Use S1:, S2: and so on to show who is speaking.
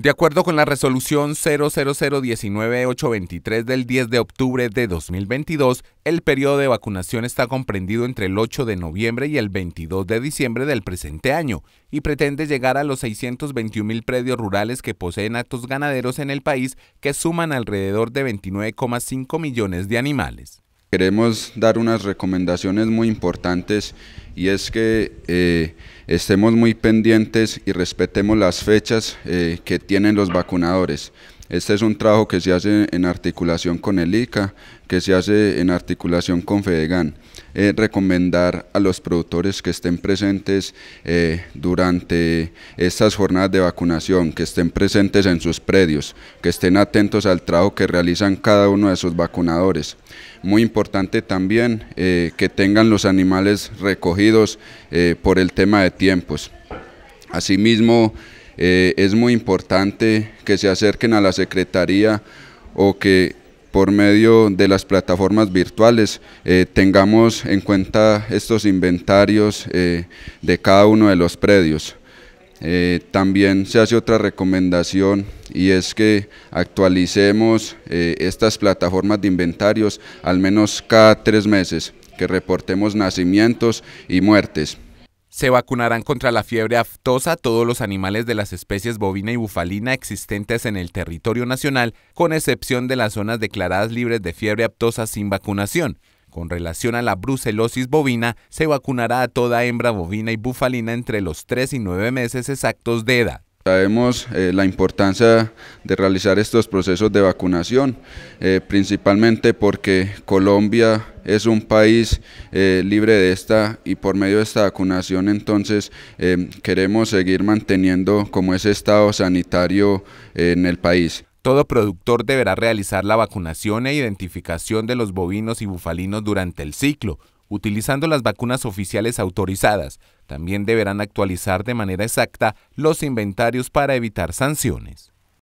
S1: De acuerdo con la resolución 00019823 del 10 de octubre de 2022, el periodo de vacunación está comprendido entre el 8 de noviembre y el 22 de diciembre del presente año y pretende llegar a los 621 mil predios rurales que poseen actos ganaderos en el país que suman alrededor de 29,5 millones
S2: de animales queremos dar unas recomendaciones muy importantes y es que eh, estemos muy pendientes y respetemos las fechas eh, que tienen los vacunadores. Este es un trabajo que se hace en articulación con el ICA, que se hace en articulación con FEDEGAN. Eh, recomendar a los productores que estén presentes eh, durante estas jornadas de vacunación, que estén presentes en sus predios, que estén atentos al trabajo que realizan cada uno de sus vacunadores. Muy importante también eh, que tengan los animales recogidos eh, por el tema de tiempos. Asimismo, eh, es muy importante que se acerquen a la Secretaría o que por medio de las plataformas virtuales eh, tengamos en cuenta estos inventarios eh, de cada uno de los predios. también se hace otra recomendación y es que actualicemos estas plataformas de inventarios al menos cada tres meses, que reportemos nacimientos y muertes.
S1: Se vacunarán contra la fiebre aftosa todos los animales de las especies bovina y bufalina existentes en el territorio nacional, con excepción de las zonas declaradas libres de fiebre aftosa sin vacunación. Con relación a la brucelosis bovina, se vacunará a toda hembra bovina y bufalina entre los 3 y 9 meses exactos de edad
S2: sabemos eh, la importancia de realizar estos procesos de vacunación, eh, principalmente porque Colombia es un país eh, libre de esta y por medio de esta vacunación entonces queremos seguir manteniendo como ese estado sanitario en el país. Todo productor deberá realizar la vacunación e identificación
S1: de los bovinos y bufalinos durante el ciclo utilizando las vacunas oficiales autorizadas. También deberán actualizar de manera exacta los inventarios para evitar sanciones.